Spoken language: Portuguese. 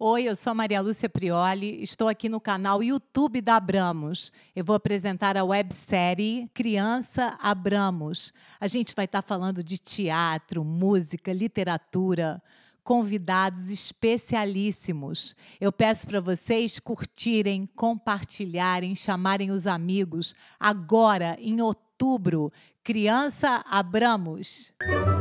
Oi, eu sou Maria Lúcia Prioli, estou aqui no canal YouTube da Abramos. Eu vou apresentar a websérie Criança Abramos. A gente vai estar falando de teatro, música, literatura, convidados especialíssimos. Eu peço para vocês curtirem, compartilharem, chamarem os amigos. Agora, em outubro, Criança Abramos. Música